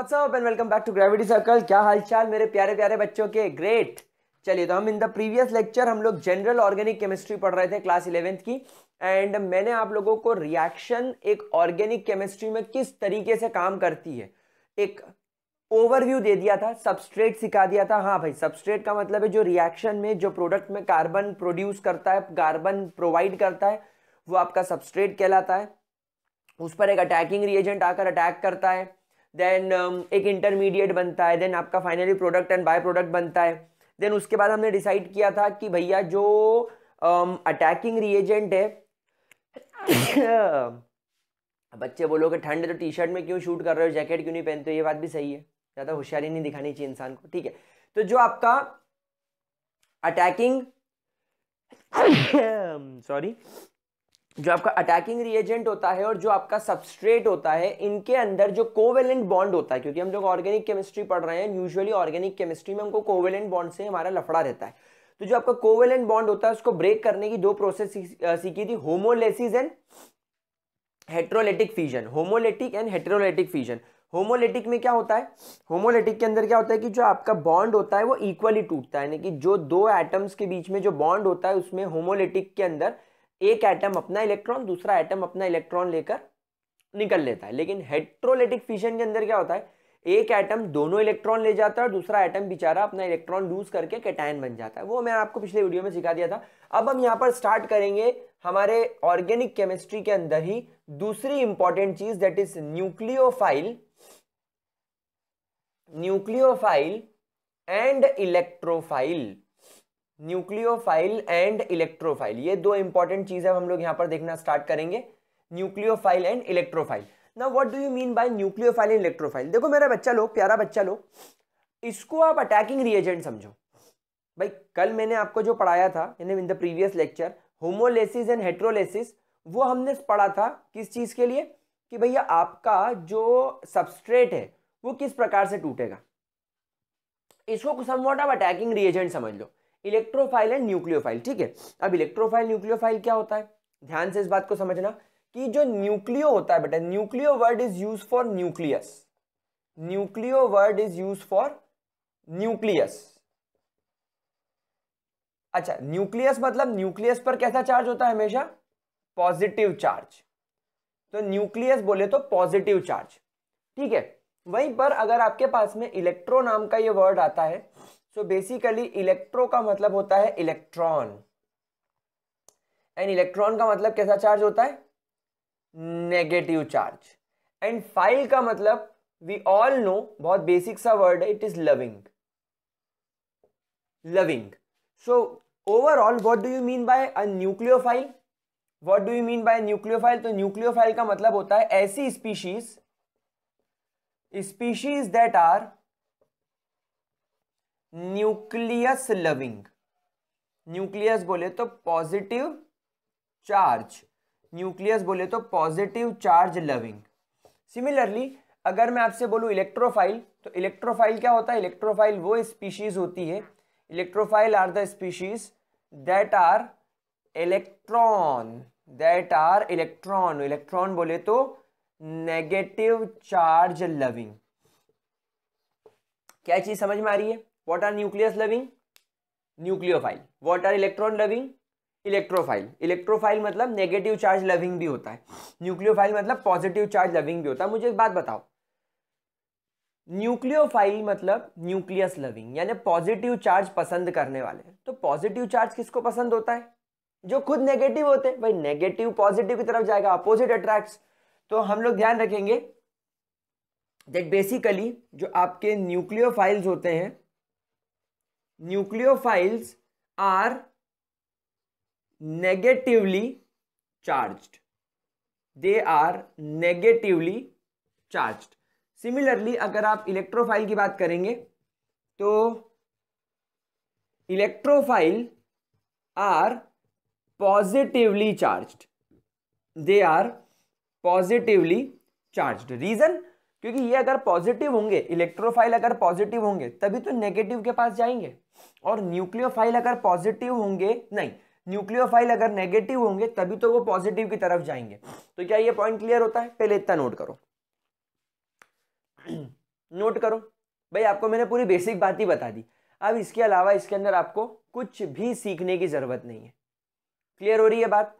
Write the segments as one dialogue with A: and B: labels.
A: WhatsApp and welcome back to Gravity Circle क्या हालचाल मेरे प्यारे प्यारे बच्चों के ग्रेट चलिए तो हम इन द प्रीवियस लेक्चर हम लोग जनरल ऑर्गेनिक केमिस्ट्री पढ़ रहे थे क्लास इलेवेंथ की एंड मैंने आप लोगों को रिएक्शन एक ऑर्गेनिक केमिस्ट्री में किस तरीके से काम करती है एक ओवरव्यू दे दिया था सबस्ट्रेट सिखा दिया था हाँ भाई सबस्ट्रेट का मतलब है जो रिएक्शन में जो प्रोडक्ट में कार्बन प्रोड्यूस करता है कार्बन प्रोवाइड करता है वो आपका सबस्ट्रेट कहलाता है उस पर एक अटैकिंग रिएजेंट आकर अटैक करता है देन um, एक इंटरमीडिएट बनता है देन आपका finally product and by product बनता है देन उसके बाद हमने डिसाइड किया था कि भैया जो अटैकिंग um, रिएजेंट है बच्चे बोलोगे ठंड तो टी शर्ट में क्यों शूट कर रहे हो जैकेट क्यों नहीं पहनते हो ये बात भी सही है ज़्यादा होशियारी नहीं दिखानी चाहिए इंसान को ठीक है तो जो आपका अटैकिंग सॉरी जो आपका अटैकिंग रिएजेंट होता है और जो आपका सबस्ट्रेट होता है इनके अंदर जो कोवेलेंट बॉन्ड होता है क्योंकि हम लोग ऑर्गेनिक केमिस्ट्री पढ़ रहे हैं यूजुअली ऑर्गेनिक केमिस्ट्री में हमको कोवेलेंट बॉन्ड से हमारा लफड़ा रहता है तो जो आपका कोवेलेंट बॉन्ड होता है उसको ब्रेक करने की दो प्रोसेस सीखी थी homolysis and heterolytic fusion homolytic and heterolytic fusion homolytic में क्या होता है होमोलेटिक के अंदर क्या होता है कि जो आपका बॉन्ड होता है वो इक्वली टूटता है यानी कि जो दो एटम्स के बीच में जो बॉन्ड होता है उसमें होमोलेटिक के अंदर एक एटम अपना इलेक्ट्रॉन दूसरा एटम अपना इलेक्ट्रॉन लेकर निकल लेता है लेकिन हेट्रोलेटिक फिशन के अंदर क्या होता है एक एटम दोनों इलेक्ट्रॉन ले जाता है और दूसरा एटम बेचारा अपना इलेक्ट्रॉन लूज करके कैटायन बन जाता है वो मैं आपको पिछले वीडियो में सिखा दिया था अब हम यहाँ पर स्टार्ट करेंगे हमारे ऑर्गेनिक केमिस्ट्री के अंदर ही दूसरी इंपॉर्टेंट चीज that is nucleophile nucleophile and electrophile nucleophile and electrophile ये दो इंपॉर्टेंट चीज़ है हम लोग यहाँ पर देखना स्टार्ट करेंगे न्यूक्लियोफाइल एंड इलेक्ट्रोफाइल ना what do you mean by nucleophile and electrophile देखो मेरा बच्चा लो प्यारा बच्चा लो इसको आप अटैकिंग रिएजेंट समझो भाई कल मैंने आपको जो पढ़ाया था in the previous lecture homolysis and heterolysis वो हमने पढ़ा था किस चीज़ के लिए कि भैया आपका जो सबस्ट्रेट है वो किस प्रकार से टूटेगा इसको समवॉट आप अटैकिंग रिएजेंट समझ लो इलेक्ट्रोफाइल एंड न्यूक्लियोफाइल ठीक है अब इलेक्ट्रोफाइल न्यूक्लियोफाइल क्या होता है ध्यान से इस बात को समझना कि जो न्यूक्लियो होता है बेटा nucleo word is use for nucleus nucleo word is use for nucleus अच्छा न्यूक्लियस मतलब न्यूक्लियस पर कैसा चार्ज होता है हमेशा पॉजिटिव चार्ज तो न्यूक्लियस बोले तो पॉजिटिव चार्ज ठीक है वहीं पर अगर आपके पास में इलेक्ट्रो नाम का ये वर्ड आता है सो बेसिकली इलेक्ट्रो का मतलब होता है इलेक्ट्रॉन एंड इलेक्ट्रॉन का मतलब कैसा चार्ज होता है नेगेटिव चार्ज एंड फाइल का मतलब वी ऑल नो बहुत बेसिक सा वर्ड है it is loving loving so overall what do you mean by a nucleophile what do you mean by nucleophile तो न्यूक्लियोफाइल का मतलब होता है ऐसी species species that are nucleus loving nucleus बोले तो पॉजिटिव चार्ज न्यूक्लियस बोले तो पॉजिटिव चार्ज लविंग सिमिलरली अगर मैं आपसे बोलूं इलेक्ट्रोफाइल तो इलेक्ट्रोफाइल क्या होता है इलेक्ट्रोफाइल वो स्पीशीज होती है electrophile are the species that are electron that are electron electron बोले तो नेगेटिव चार्ज लविंग क्या चीज समझ में आ रही है what are nucleus loving nucleophile what are electron loving electrophile electrophile मतलब नेगेटिव चार्ज लविंग भी होता है न्यूक्लियोफाइल मतलब पॉजिटिव चार्ज लविंग भी होता है मुझे एक बात बताओ न्यूक्लियोफाइल मतलब न्यूक्लियस लविंग यानी पॉजिटिव चार्ज पसंद करने वाले तो पॉजिटिव चार्ज किसको पसंद होता है जो खुद नेगेटिव होते हैं भाई नेगेटिव पॉजिटिव की तरफ जाएगा अपोजिट अट्रैक्ट तो हम लोग ध्यान रखेंगे दैट बेसिकली जो आपके न्यूक्लियोफाइल्स होते हैं nucleophiles are negatively charge they are negatively charge similarly अगर आप इलेक्ट्रोफाइल की बात करेंगे तो electrophile are positively charged they are positively charged region क्योंकि ये अगर पॉजिटिव होंगे इलेक्ट्रोफाइल अगर पॉजिटिव होंगे तभी तो नेगेटिव के पास जाएंगे और न्यूक्लियोफाइल अगर पॉजिटिव होंगे नहीं न्यूक्लियोफाइल अगर नेगेटिव होंगे तभी तो वो पॉजिटिव की तरफ जाएंगे तो क्या ये पॉइंट क्लियर होता है पहले इतना नोट करो नोट करो भाई आपको मैंने पूरी बेसिक बात ही बता दी अब इसके अलावा इसके अंदर आपको कुछ भी सीखने की ज़रूरत नहीं है क्लियर हो रही है बात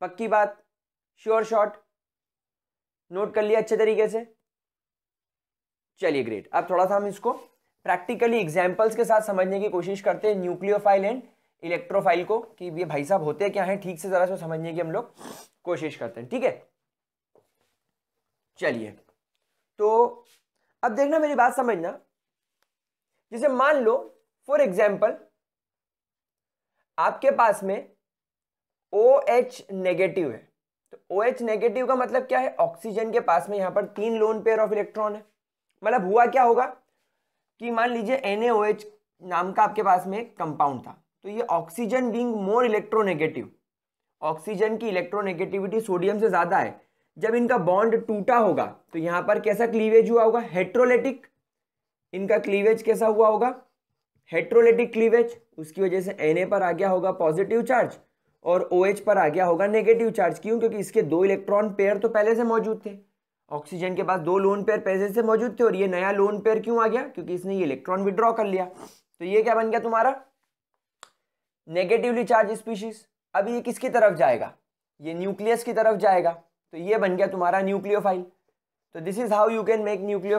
A: पक्की बात श्योर शॉर्ट नोट कर लिया अच्छे तरीके से चलिए ग्रेट अब थोड़ा सा हम इसको प्रैक्टिकली एग्जाम्पल्स के साथ समझने की कोशिश करते हैं न्यूक्लियोफाइल एंड इलेक्ट्रोफाइल को कि ये भाई साहब होते क्या है ठीक से जरा इसको समझने की हम लोग कोशिश करते हैं ठीक है चलिए तो अब देखना मेरी बात समझना जैसे मान लो फॉर एग्जाम्पल आपके पास में ओ एच नेगेटिव है तो ओ OH नेगेटिव का मतलब क्या है ऑक्सीजन के पास में यहाँ पर तीन लोन पेयर ऑफ इलेक्ट्रॉन है मतलब हुआ क्या होगा कि मान लीजिए एन नाम का आपके पास में कंपाउंड था तो ये oxygen being more electronegative oxygen की इलेक्ट्रोनेगेटिविटी सोडियम से ज़्यादा है जब इनका बॉन्ड टूटा होगा तो यहाँ पर कैसा क्लीवेज हुआ होगा हेट्रोलेटिक इनका क्लीवेज कैसा हुआ होगा हेट्रोलेटिक क्लीवेज उसकी वजह से एन पर आ गया होगा पॉजिटिव चार्ज और ओ OH पर आ गया होगा नेगेटिव चार्ज क्यों क्योंकि इसके दो इलेक्ट्रॉन पेयर तो पहले से मौजूद थे ऑक्सीजन के पास दो लोन पेयर पहले से मौजूद थे और ये नया लोन पेयर क्यों आ गया क्योंकि इसने ये इलेक्ट्रॉन विड्रॉ कर लिया तो ये क्या बन गया तुम्हारा नेगेटिवली चार्ज स्पीशीज अब ये किसकी तरफ जाएगा ये न्यूक्लियस की तरफ जाएगा तो ये बन गया तुम्हारा न्यूक्लियो तो this is how you can make nucleo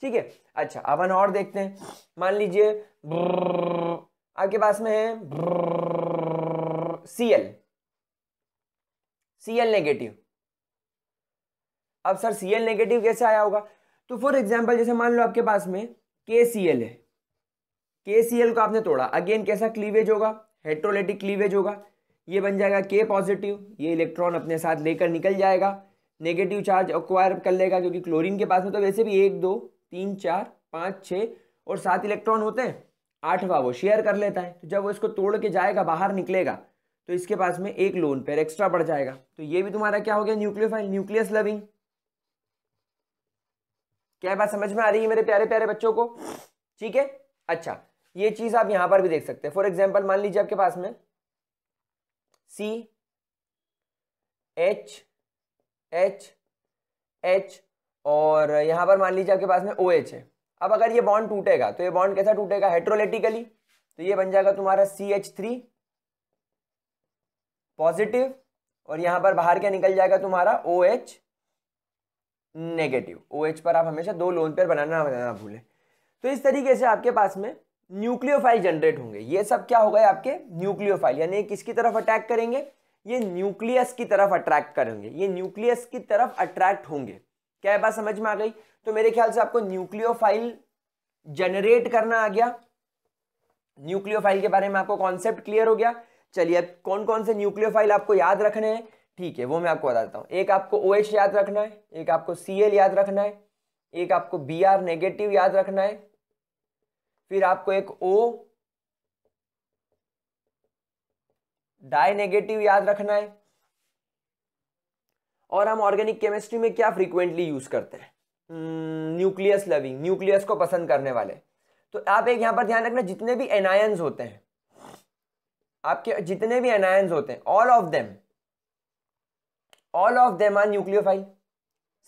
A: ठीक है अच्छा अब हम और देखते हैं मान लीजिए आपके पास में है सीएल सीएल नेगेटिव अब सर सीएल नेगेटिव कैसे आया होगा तो फॉर एग्जाम्पल जैसे मान लो आपके पास में के सी एल है के सी एल को आपने तोड़ा अगेन कैसा क्लीवेज होगा हेट्रोलेटिक क्लीवेज होगा ये बन जाएगा के पॉजिटिव ये इलेक्ट्रॉन अपने साथ लेकर निकल जाएगा नेगेटिव चार्ज अक्वायर कर लेगा क्योंकि क्लोरीन के पास में तो वैसे भी एक दो तीन चार पाँच छः और सात इलेक्ट्रॉन होते हैं आठवा वो शेयर कर लेता है तो जब वो इसको तोड़ के जाएगा बाहर निकलेगा तो इसके पास में एक लोन पेयर एक्स्ट्रा बढ़ जाएगा तो ये भी तुम्हारा क्या हो गया न्यूक्लियोफाइल न्यूक्लियस लविंग क्या बात समझ में आ रही है मेरे प्यारे प्यारे बच्चों को ठीक है अच्छा ये चीज आप यहां पर भी देख सकते हैं फॉर एग्जाम्पल मान लीजिए आपके पास में सी एच एच एच और यहां पर मान लीजिए आपके पास में ओ OH है अब अगर ये बॉन्ड टूटेगा तो ये बॉन्ड कैसा टूटेगा हेट्रोलेटिकली तो ये बन जाएगा तुम्हारा सी एच थ्री पॉजिटिव और यहां पर बाहर क्या निकल जाएगा तुम्हारा O H negative O H पर आप हमेशा दो लोन पेयर बनाना बनाना भूलें तो इस तरीके से आपके पास में न्यूक्लियोफाइल जनरेट होंगे ये सब क्या होगा आपके न्यूक्लियोफाइल यानी किसकी तरफ अटैक करेंगे ये न्यूक्लियस की तरफ अट्रैक्ट करेंगे ये न्यूक्लियस की तरफ अट्रैक्ट होंगे क्या बात समझ में आ गई तो मेरे ख्याल से आपको न्यूक्लियोफाइल जनरेट करना आ गया न्यूक्लियोफाइल के बारे में आपको कॉन्सेप्ट क्लियर हो गया चलिए अब कौन कौन से न्यूक्लियोफाइल आपको याद रखने हैं ठीक है वो मैं आपको बताता हूँ एक आपको ओ OH याद रखना है एक आपको सी याद रखना है एक आपको बी आर नेगेटिव याद रखना है फिर आपको एक ओ डाई नेगेटिव याद रखना है और हम ऑर्गेनिक केमिस्ट्री में क्या फ्रीक्वेंटली यूज करते हैं न्यूक्लियस लविंग न्यूक्लियस को पसंद करने वाले तो आप एक यहां पर ध्यान रखना जितने भी एनायंस होते हैं आपके जितने भी एनायंस होते हैं all of them all of them are nucleophile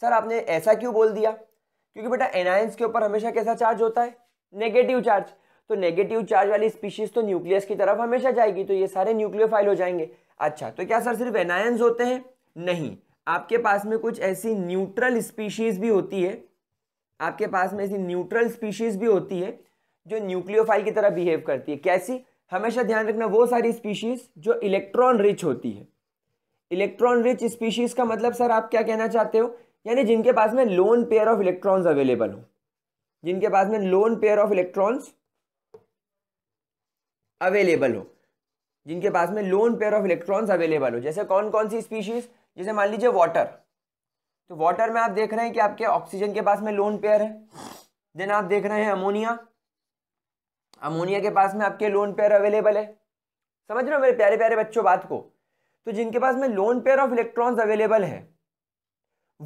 A: sir आपने ऐसा क्यों बोल दिया क्योंकि बेटा एनायंस के ऊपर हमेशा कैसा चार्ज होता है नेगेटिव चार्ज तो नेगेटिव चार्ज वाली स्पीशीज तो न्यूक्लियस की तरफ हमेशा जाएगी तो ये सारे न्यूक्लियोफाइल हो जाएंगे अच्छा तो क्या सर सिर्फ एनायंस होते हैं नहीं आपके पास में कुछ ऐसी न्यूट्रल स्पीशीज भी होती है आपके पास में ऐसी न्यूट्रल स्पीशीज भी होती है जो न्यूक्लियोफाइल की तरह बिहेव करती है कैसी हमेशा ध्यान रखना वो सारी स्पीशीज़ जो इलेक्ट्रॉन रिच होती है इलेक्ट्रॉन रिच स्पीशीज़ का मतलब सर आप क्या कहना चाहते हो यानी जिनके पास में lone pair of electrons available हो जिनके पास में lone pair of electrons available हो जिनके पास में lone pair of electrons available हो जैसे कौन कौन सी स्पीशीज जैसे मान लीजिए वाटर तो वाटर में आप देख रहे हैं कि आपके ऑक्सीजन के पास में लोन पेयर है देन आप देख रहे हैं अमोनिया अमोनिया के पास में आपके लोन पेयर अवेलेबल है समझ रहे हो मेरे प्यारे प्यारे बच्चों बात को तो जिनके पास में lone pair of electrons available है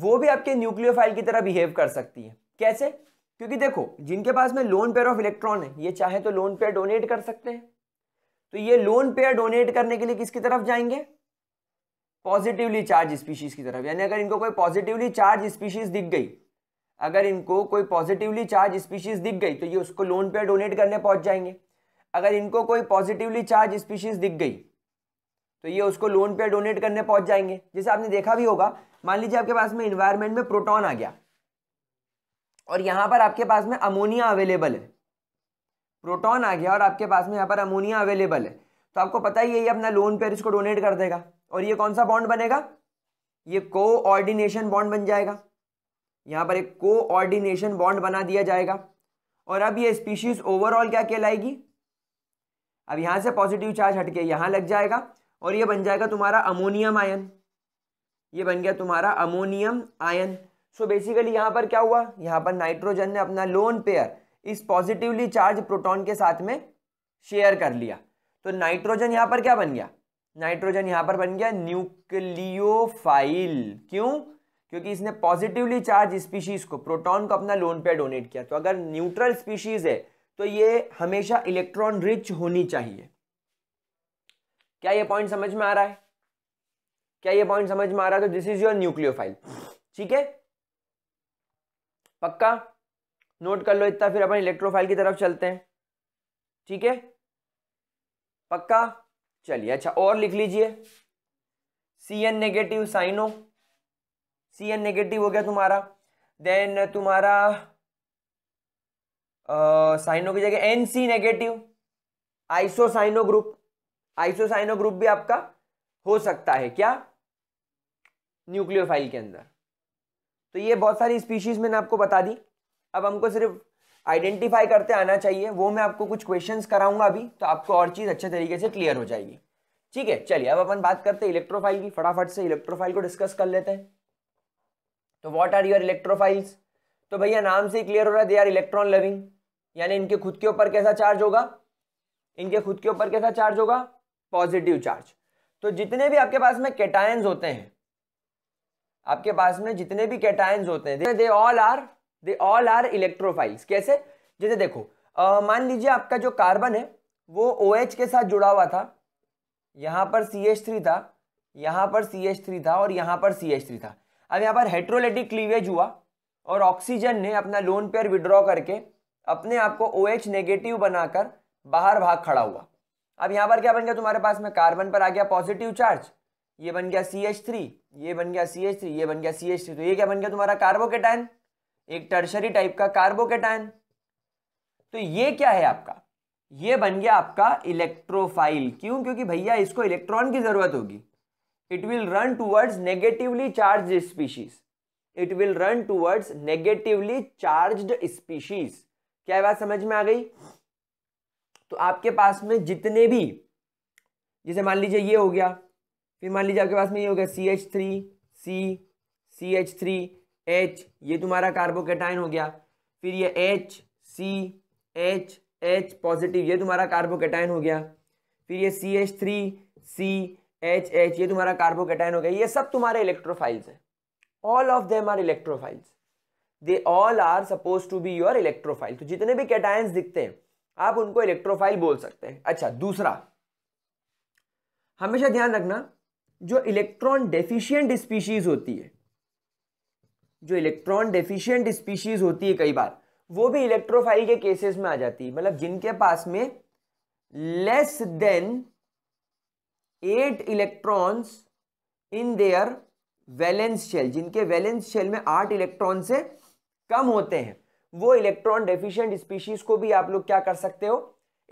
A: वो भी आपके न्यूक्लियो की तरह बिहेव कर सकती है कैसे क्योंकि देखो जिनके पास में लोन पेयर ऑफ इलेक्ट्रॉन है ये चाहे तो लोन पेयर डोनेट कर सकते हैं तो ये लोन पेयर डोनेट करने के लिए किसकी तरफ जाएंगे पॉजिटिवली चार्ज स्पीशीज की तरफ यानी अगर इनको कोई पॉजिटिवली चार्ज स्पीशीज दिख गई अगर इनको कोई पॉजिटिवली चार्ज स्पीशीज दिख गई तो ये उसको लोन पे डोनेट करने पहुंच जाएंगे अगर इनको कोई पॉजिटिवली चार्ज स्पीशीज दिख गई तो ये उसको लोन पे डोनेट करने पहुंच जाएंगे जैसे आपने देखा भी होगा मान लीजिए आपके पास में इन्वायरमेंट में प्रोटोन आ गया और यहाँ पर आपके पास में अमोनिया अवेलेबल है प्रोटॉन आ गया और आपके पास में यहाँ पर अमोनिया अवेलेबल है तो आपको पता ही है ये अपना लोन पेयर इसको डोनेट कर देगा और ये कौन सा बॉन्ड बनेगा ये कोऑर्डिनेशन बॉन्ड बन जाएगा यहाँ पर एक कोऑर्डिनेशन बॉन्ड बना दिया जाएगा और अब ये स्पीशीज ओवरऑल क्या कहलाएगी अब यहाँ से पॉजिटिव चार्ज हटके यहाँ लग जाएगा और ये बन जाएगा तुम्हारा अमोनियम आयन ये बन गया तुम्हारा अमोनियम आयन सो बेसिकली यहाँ पर क्या हुआ यहाँ पर नाइट्रोजन ने अपना लोन पेयर इस पॉजिटिवली चार्ज प्रोटॉन के साथ में शेयर कर लिया तो नाइट्रोजन यहाँ पर क्या बन गया नाइट्रोजन यहाँ पर बन गया न्यूक्लियोफाइल क्यों क्योंकि इसने पॉजिटिवली चार्ज स्पीशीज़ को प्रोटॉन को अपना लोन पे डोनेट किया तो अगर न्यूट्रल स्पीशीज़ है तो ये हमेशा इलेक्ट्रॉन रिच होनी चाहिए क्या ये पॉइंट समझ में आ रहा है क्या ये पॉइंट समझ में आ रहा है तो दिस इज योर न्यूक्लियोफाइल ठीक है पक्का नोट कर लो इतना फिर अपन इलेक्ट्रोफाइल की तरफ चलते हैं ठीक है पक्का चलिए अच्छा और लिख लीजिए C N negative cyano C N negative हो गया तुम्हारा देन तुम्हारा साइनो की जगह N C negative iso cyano group iso cyano group भी आपका हो सकता है क्या न्यूक्लियोफाइल के अंदर तो ये बहुत सारी स्पीशीज मैंने आपको बता दी अब हमको सिर्फ आइडेंटिफाई करते आना चाहिए वो मैं आपको कुछ क्वेश्चंस कराऊंगा अभी तो आपको और चीज़ अच्छे तरीके से क्लियर हो जाएगी ठीक है चलिए अब अपन बात करते हैं इलेक्ट्रोफाइल की फटाफट से इलेक्ट्रोफाइल को डिस्कस कर लेते हैं तो व्हाट आर योर इलेक्ट्रोफाइल्स तो भैया नाम से क्लियर हो रहा है दे आर इलेक्ट्रॉन लविंग यानी इनके खुद के ऊपर कैसा चार्ज होगा इनके खुद के ऊपर कैसा चार्ज होगा पॉजिटिव चार्ज तो जितने भी आपके पास में कैटायंस होते हैं आपके पास में जितने भी कैटायंस होते हैं they all are they all are electrophiles कैसे जैसे देखो मान लीजिए आपका जो कार्बन है वो ओ OH के साथ जुड़ा हुआ था यहाँ पर सी एच थ्री था यहाँ पर सी एच थ्री था और यहाँ पर सी एच थ्री था अब यहाँ पर हेट्रोलेटिक क्लीवेज हुआ और ऑक्सीजन ने अपना लोन पेयर विड्रॉ करके अपने आप को ओ OH नेगेटिव बनाकर बाहर भाग खड़ा हुआ अब यहाँ पर क्या बन गया तुम्हारे पास में कार्बन पर आ गया पॉजिटिव चार्ज ये बन गया सी एच थ्री ये बन गया सी एच थ्री ये बन गया सी एच थ्री तो ये क्या बन गया तुम्हारा कार्बोकेटाइन एक टर्शरी टाइप का कार्बोकेटाइन तो ये क्या है आपका ये बन गया आपका इलेक्ट्रोफाइल क्यों क्योंकि भैया इसको इलेक्ट्रॉन की जरूरत होगी it will run towards negatively charged species it will run towards negatively charged species क्या बात समझ में आ गई तो आपके पास में जितने भी जैसे मान लीजिए ये हो गया फिर मान लीजिए आपके पास में ये हो गया C H three C C H three H ये तुम्हारा कार्बोकेटाइन हो गया फिर ये H C H H positive ये तुम्हारा कार्बोकेटाइन हो गया फिर ये C H three C H H ये तुम्हारा कार्बोकेटाइन हो गया ये सब तुम्हारे इलेक्ट्रोफाइल्स हैं all of them are electrophiles they all are suppose to be your electrophile तो जितने भी कैटाइन दिखते हैं आप उनको इलेक्ट्रोफाइल बोल सकते हैं अच्छा दूसरा हमेशा ध्यान रखना जो इलेक्ट्रॉन डेफिशियंट स्पीशीज होती है जो इलेक्ट्रॉन डेफिशियंट स्पीशीज होती है कई बार वो भी इलेक्ट्रोफाइल के केसेस में आ जाती है मतलब जिनके पास में less than eight electrons in their valence shell जिनके वैलेंस शेल में आठ इलेक्ट्रॉन से कम होते हैं वो इलेक्ट्रॉन डेफिशिएंट स्पीशीज को भी आप लोग क्या कर सकते हो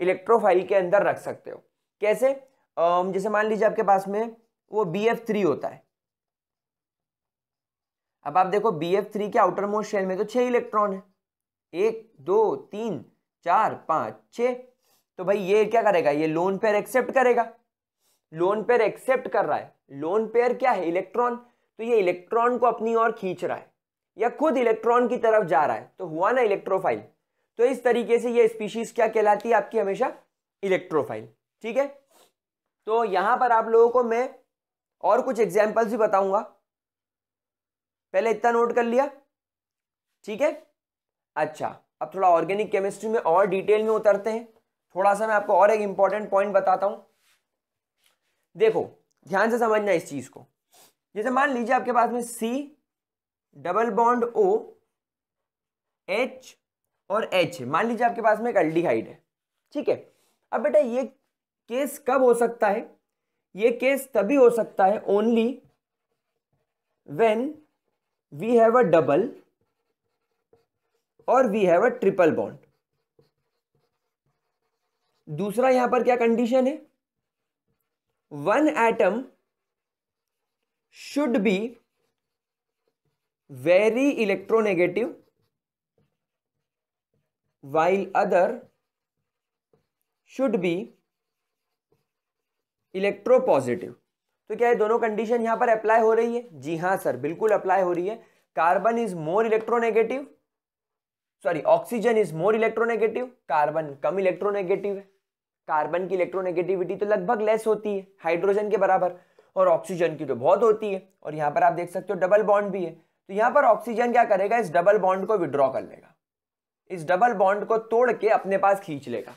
A: इलेक्ट्रोफाइल के अंदर रख सकते हो कैसे जैसे मान लीजिए आपके पास में वो बी एफ थ्री होता है अब आप देखो बी एफ थ्री के आउटर मोस्ट शेल में तो छह इलेक्ट्रॉन है एक दो तीन चार पांच छ तो भाई ये क्या करेगा ये लोन पेयर एक्सेप्ट करेगा लोन पेयर एक्सेप्ट कर रहा है लोन पेयर क्या है इलेक्ट्रॉन तो ये इलेक्ट्रॉन को अपनी ओर खींच रहा है या खुद इलेक्ट्रॉन की तरफ जा रहा है तो हुआ ना इलेक्ट्रोफाइल तो इस तरीके से ये स्पीशीज क्या कहलाती है आपकी हमेशा इलेक्ट्रोफाइल ठीक है तो यहां पर आप लोगों को मैं और कुछ एग्जाम्पल्स भी बताऊंगा पहले इतना नोट कर लिया ठीक है अच्छा अब थोड़ा ऑर्गेनिक केमिस्ट्री में और डिटेल में उतरते हैं थोड़ा सा मैं आपको और एक इंपॉर्टेंट पॉइंट बताता हूं देखो ध्यान से समझना इस चीज को जैसे मान लीजिए आपके पास में C double bond O H और एच मान लीजिए आपके पास में एक अल्डिहाइड है ठीक है अब बेटा ये केस कब हो सकता है ये केस तभी हो सकता है only when we have a double और we have a triple bond दूसरा यहां पर क्या कंडीशन है one atom should be very electronegative while other should be electropositive तो क्या है दोनों कंडीशन यहां पर अप्लाई हो रही है जी हां सर बिल्कुल अप्लाई हो रही है carbon is more electronegative sorry oxygen is more electronegative carbon कम इलेक्ट्रोनेगेटिव है कार्बन की इलेक्ट्रोनेगेटिविटी तो लगभग लेस होती है हाइड्रोजन के बराबर और ऑक्सीजन की तो बहुत होती है और यहाँ पर आप देख सकते हो डबल बॉन्ड भी है तो यहाँ पर ऑक्सीजन क्या करेगा इस डबल बॉन्ड को विड्रॉ कर लेगा इस डबल बॉन्ड को तोड़ के अपने पास खींच लेगा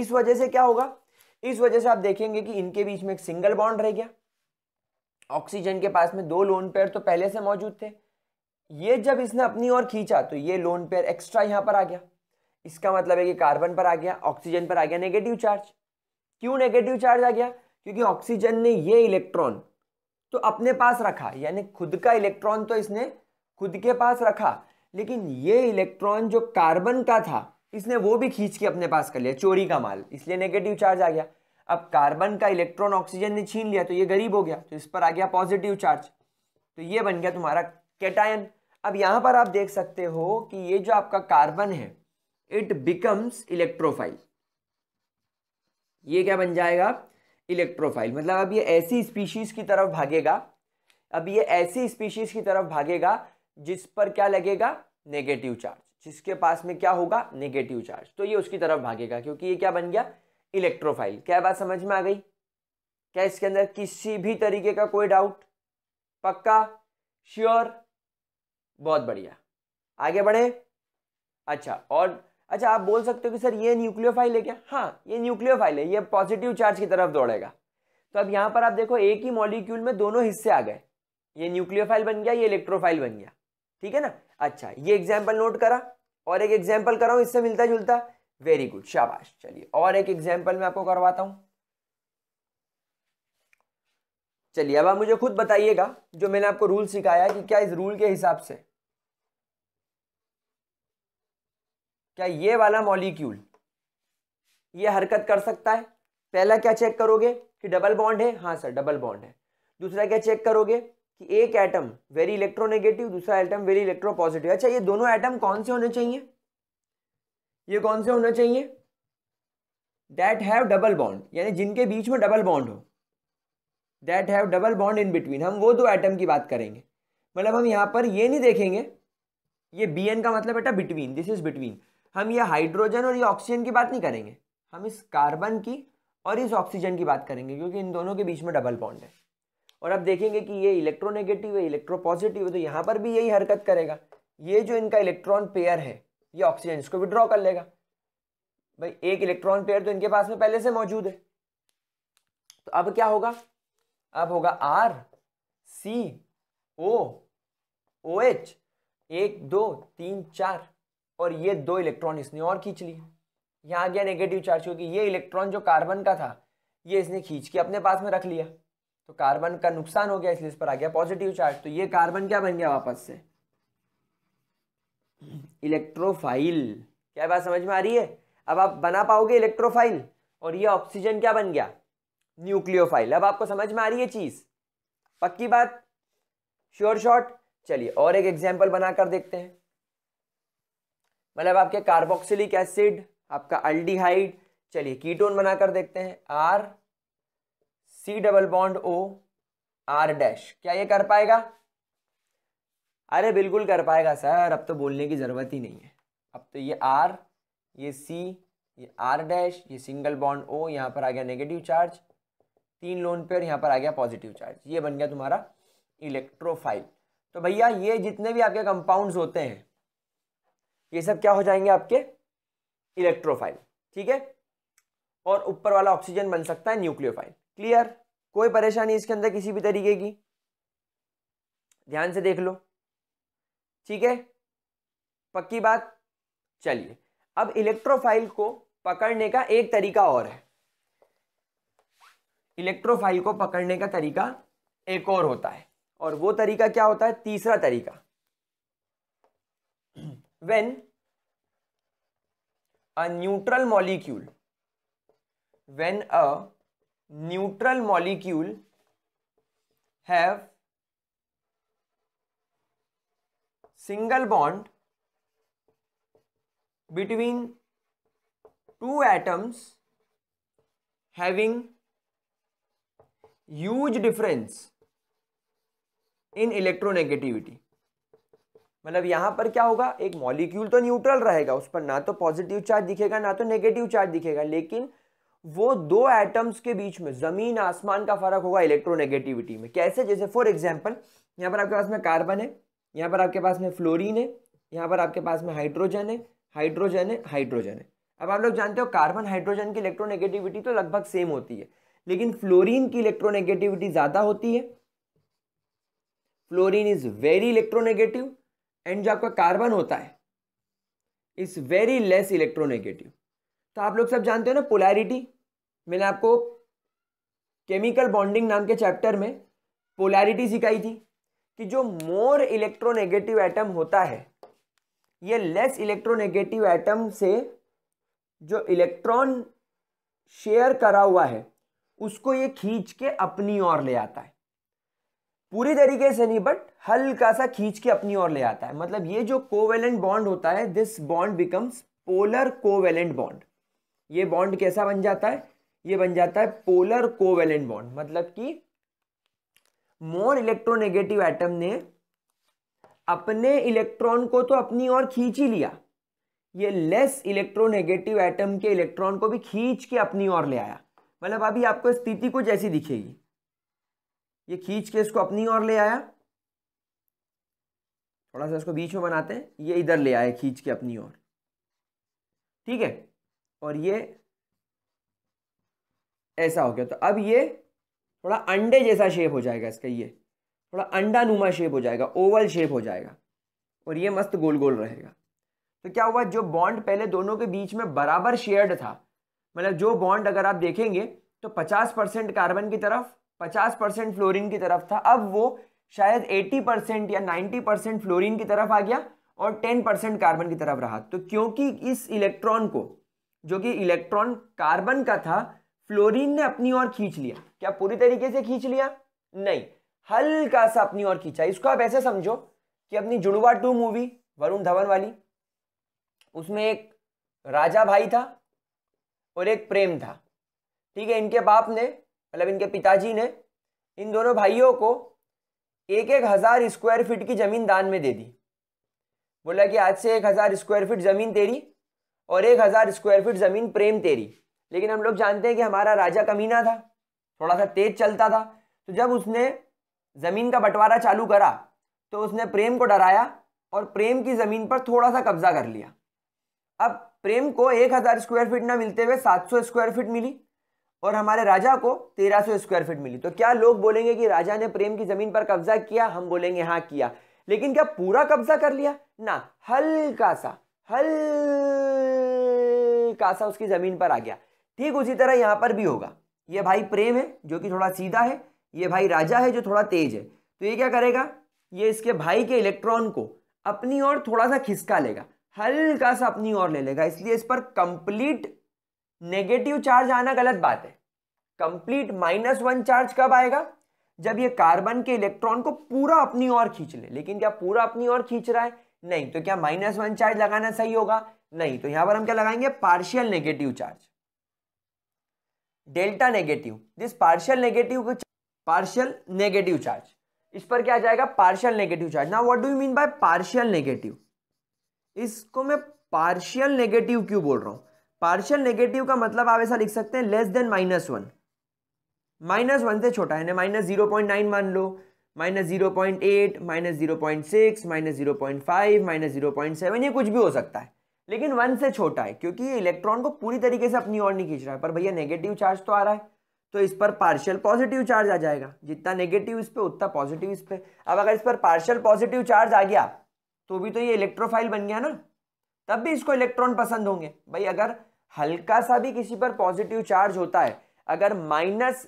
A: इस वजह से क्या होगा इस वजह से आप देखेंगे कि इनके बीच में एक सिंगल बॉन्ड रह गया ऑक्सीजन के पास में दो लोन पेयर तो पहले से मौजूद थे ये जब इसने अपनी ओर खींचा तो ये लोन पेयर एक्स्ट्रा यहाँ पर आ गया इसका मतलब है कि कार्बन पर आ गया ऑक्सीजन पर आ गया नेगेटिव चार्ज क्यों नेगेटिव चार्ज आ गया क्योंकि ऑक्सीजन ने ये इलेक्ट्रॉन तो अपने पास रखा यानी खुद का इलेक्ट्रॉन तो इसने खुद के पास रखा लेकिन ये इलेक्ट्रॉन जो कार्बन का था इसने वो भी खींच के अपने पास कर लिया चोरी का माल इसलिए नेगेटिव चार्ज आ गया अब कार्बन का इलेक्ट्रॉन ऑक्सीजन ने छीन लिया तो ये गरीब हो गया तो इस पर आ गया पॉजिटिव चार्ज तो ये बन गया तुम्हारा कैटायन अब यहाँ पर आप देख सकते हो कि ये जो आपका कार्बन है इट बिकम्स इलेक्ट्रोफाइल ये क्या बन जाएगा इलेक्ट्रोफाइल मतलब अब ये ऐसी स्पीशीज की तरफ भागेगा अब ये ऐसी स्पीशीज की तरफ भागेगा जिस पर क्या लगेगा नेगेटिव चार्ज जिसके पास में क्या होगा नेगेटिव चार्ज तो ये उसकी तरफ भागेगा क्योंकि ये क्या बन गया इलेक्ट्रोफाइल क्या बात समझ में आ गई क्या इसके अंदर किसी भी तरीके का कोई डाउट पक्का श्योर बहुत बढ़िया आगे बढ़े अच्छा और अच्छा आप बोल सकते हो कि सर ये न्यूक्लियो है क्या हाँ ये न्यूक्लियो है ये पॉजिटिव चार्ज की तरफ दौड़ेगा तो अब यहाँ पर आप देखो एक ही मॉलिक्यूल में दोनों हिस्से आ गए ये न्यूक्लियो बन गया ये इलेक्ट्रोफाइल बन गया ठीक है ना अच्छा ये एग्जाम्पल नोट करा और एक एग्जाम्पल कराऊँ इससे मिलता जुलता वेरी गुड शाबाश चलिए और एक एग्जाम्पल मैं आपको करवाता हूँ चलिए अब आप मुझे खुद बताइएगा जो मैंने आपको रूल सिखाया कि क्या इस रूल के हिसाब से क्या ये वाला मॉलिक्यूल ये हरकत कर सकता है पहला क्या चेक करोगे कि डबल बॉन्ड है हाँ सर डबल बॉन्ड है दूसरा क्या चेक करोगे कि एक एटम वेरी इलेक्ट्रोनेगेटिव दूसरा एटम वेरी इलेक्ट्रो पॉजिटिव अच्छा ये दोनों एटम कौन से होने चाहिए ये कौन से होने चाहिए दैट हैव डबल बॉन्ड यानी जिनके बीच में डबल बॉन्ड हो that have double bond in between हम वो दो एटम की बात करेंगे मतलब हम यहाँ पर ये नहीं देखेंगे ये बी एन का मतलब बेटा बिटवीन दिस इज बिटवीन हम ये हाइड्रोजन और ये ऑक्सीजन की बात नहीं करेंगे हम इस कार्बन की और इस ऑक्सीजन की बात करेंगे क्योंकि इन दोनों के बीच में डबल बॉन्ड है और अब देखेंगे कि ये इलेक्ट्रोनेगेटिव है इलेक्ट्रो पॉजिटिव है तो यहाँ पर भी यही हरकत करेगा ये जो इनका इलेक्ट्रॉन पेयर है ये ऑक्सीजन इसको विड्रॉ कर लेगा भाई एक इलेक्ट्रॉन पेयर तो इनके पास में पहले से मौजूद है तो अब क्या होगा अब होगा आर सी ओ ओ एच एक दो तीन चार और ये दो इलेक्ट्रॉन इसने और खींच लिए यहाँ आ गया नेगेटिव चार्ज क्योंकि ये इलेक्ट्रॉन जो कार्बन का था ये इसने खींच के अपने पास में रख लिया तो कार्बन का नुकसान हो गया इसलिए इस पर आ गया पॉजिटिव चार्ज तो ये कार्बन क्या बन गया वापस से इलेक्ट्रोफाइल क्या बात समझ में आ रही है अब आप बना पाओगे इलेक्ट्रोफाइल और ये ऑक्सीजन क्या बन गया न्यूक्लियोफाइल अब आपको समझ में आ रही है चीज़ पक्की बात श्योर शॉर्ट चलिए और एक एग्जाम्पल बनाकर देखते हैं मतलब आपके कार्बोक्सिलिक एसिड आपका अल्डीहाइड चलिए कीटोन बनाकर देखते हैं R C double bond O R dash क्या ये कर पाएगा अरे बिल्कुल कर पाएगा सर अब तो बोलने की ज़रूरत ही नहीं है अब तो ये आर ये सी ये आर डैश ये सिंगल बॉन्ड ओ यहाँ पर आ गया नेगेटिव चार्ज तीन लोन पेयर यहाँ पर आ गया पॉजिटिव चार्ज ये बन गया तुम्हारा इलेक्ट्रोफाइल तो भैया ये जितने भी आपके कंपाउंड्स होते हैं ये सब क्या हो जाएंगे आपके इलेक्ट्रोफाइल ठीक है और ऊपर वाला ऑक्सीजन बन सकता है न्यूक्लियोफाइल क्लियर कोई परेशानी इसके अंदर किसी भी तरीके की ध्यान से देख लो ठीक है पक्की बात चलिए अब इलेक्ट्रोफाइल को पकड़ने का एक तरीका और है इलेक्ट्रोफाइल को पकड़ने का तरीका एक और होता है और वो तरीका क्या होता है तीसरा तरीका when a neutral molecule when a neutral molecule have single bond between two atoms having huge difference in electronegativity मतलब यहाँ पर क्या होगा एक मॉलिक्यूल तो न्यूट्रल रहेगा उस पर ना तो पॉजिटिव चार्ज दिखेगा ना तो नेगेटिव चार्ज दिखेगा लेकिन वो दो एटम्स के बीच में जमीन आसमान का फर्क होगा इलेक्ट्रोनेगेटिविटी में कैसे जैसे फॉर एग्जाम्पल यहाँ पर आपके पास में कार्बन है यहाँ पर आपके पास में फ्लोरिन है यहाँ पर आपके पास में हाइड्रोजन है हाइड्रोजन है हाइड्रोजन है अब आप लोग जानते हो कार्बन हाइड्रोजन की इलेक्ट्रोनेगेटिविटी तो लगभग सेम होती है लेकिन फ्लोरीन की इलेक्ट्रोनेगेटिविटी ज़्यादा होती है fluorine is very electronegative and जो आपका कार्बन होता है इज वेरी लेस इलेक्ट्रोनेगेटिव तो आप लोग सब जानते हो ना पोलैरिटी मैंने आपको केमिकल बॉन्डिंग नाम के चैप्टर में पोलैरिटी सिखाई थी कि जो मोर इलेक्ट्रोनेगेटिव एटम होता है ये लेस इलेक्ट्रोनेगेटिव एटम से जो इलेक्ट्रॉन शेयर करा हुआ है उसको ये खींच के अपनी ओर ले आता है पूरी तरीके से नहीं बट हल्का सा खींच के अपनी ओर ले आता है मतलब ये जो कोवेलेंट बॉन्ड होता है this bond becomes polar covalent bond ये बॉन्ड कैसा बन जाता है ये बन जाता है पोलर कोवेलेंट बॉन्ड मतलब कि मोर इलेक्ट्रोनेगेटिव एटम ने अपने इलेक्ट्रॉन को तो अपनी ओर खींच ही लिया ये लेस इलेक्ट्रोनेगेटिव एटम के इलेक्ट्रॉन को भी खींच के अपनी ओर ले आया मतलब अभी आपको स्थिति कुछ ऐसी दिखेगी ये खींच के इसको अपनी ओर ले आया थोड़ा सा इसको बीच में बनाते हैं ये इधर ले आया खींच के अपनी ओर ठीक है और ये ऐसा हो गया तो अब ये थोड़ा अंडे जैसा शेप हो जाएगा इसका ये थोड़ा अंडा नुमा शेप हो जाएगा ओवल शेप हो जाएगा और ये मस्त गोल गोल रहेगा तो क्या हुआ जो बॉन्ड पहले दोनों के बीच में बराबर शेयर्ड था मतलब जो बॉन्ड अगर आप देखेंगे तो 50 परसेंट कार्बन की तरफ पचास परसेंट फ्लोरिन की तरफ था अब वो शायद 80 परसेंट या 90 परसेंट फ्लोरिन की तरफ आ गया और टेन परसेंट कार्बन की तरफ रहा तो क्योंकि इस इलेक्ट्रॉन को जो कि इलेक्ट्रॉन कार्बन का था फ्लोरिन ने अपनी ओर खींच लिया क्या पूरी तरीके से खींच लिया नहीं हल्का सा अपनी ओर खींचा इसको आप ऐसे समझो कि अपनी जुड़वा टू मूवी वरुण धवन वाली उसमें एक राजा भाई था और एक प्रेम था ठीक है इनके बाप ने मतलब इनके पिताजी ने इन दोनों भाइयों को एक एक हज़ार स्क्वायर फीट की ज़मीन दान में दे दी बोला कि आज से एक हज़ार स्क्वायर फीट ज़मीन तेरी और एक हज़ार स्क्वायर फीट ज़मीन प्रेम तेरी लेकिन हम लोग जानते हैं कि हमारा राजा कमीना था थोड़ा सा तेज चलता था तो जब उसने ज़मीन का बंटवारा चालू करा तो उसने प्रेम को डराया और प्रेम की ज़मीन पर थोड़ा सा कब्ज़ा कर लिया अब प्रेम को एक हज़ार स्क्वायर फीट ना मिलते हुए सात सौ स्क्वायर फीट मिली और हमारे राजा को 1300 स्क्वायर फीट मिली तो क्या लोग बोलेंगे कि राजा ने प्रेम की जमीन पर कब्जा किया हम बोलेंगे हाँ किया लेकिन क्या पूरा कब्जा कर लिया ना हल्का सा हल्का सा उसकी जमीन पर आ गया ठीक उसी तरह यहाँ पर भी होगा ये भाई प्रेम है जो कि थोड़ा सीधा है ये भाई राजा है जो थोड़ा तेज है तो ये क्या करेगा ये इसके भाई के इलेक्ट्रॉन को अपनी ओर थोड़ा सा खिसका लेगा हल्का सा अपनी ओर ले लेगा इसलिए इस पर कंप्लीट नेगेटिव चार्ज आना गलत बात है कंप्लीट माइनस वन चार्ज कब आएगा जब ये कार्बन के इलेक्ट्रॉन को पूरा अपनी ओर खींच ले लेकिन क्या पूरा अपनी ओर खींच रहा है नहीं तो क्या माइनस वन चार्ज लगाना सही होगा नहीं तो यहां पर हम क्या लगाएंगे partial negative charge delta negative this partial negative partial negative charge इस पर क्या आ जाएगा पार्शियल नेगेटिव चार्ज ना what do you mean by partial negative इसको मैं पार्शियल नेगेटिव क्यों बोल रहा हूं पार्शियल नेगेटिव का मतलब आप ऐसा लिख सकते हैं less than minus one minus one से छोटा है ना माइनस जीरो पॉइंट नाइन मान लो minus zero point eight minus zero point six minus zero point five minus zero point seven ये कुछ भी हो सकता है लेकिन वन से छोटा है क्योंकि ये इलेक्ट्रॉन को पूरी तरीके से अपनी ओर नहीं खींच रहा है पर भैया नेगेटिव चार्ज तो आ रहा है तो इस पर पार्शियल पॉजिटिव चार्ज आ जाएगा जितना नेगेटिव इस पर उतना पॉजिटिव इस पर अब अगर इस पर पार्शियल पॉजिटिव चार्ज आ गया तो भी तो ये इलेक्ट्रोफाइल बन गया ना तब भी इसको इलेक्ट्रॉन पसंद होंगे भाई अगर हल्का सा भी किसी पर पॉजिटिव चार्ज होता है अगर minus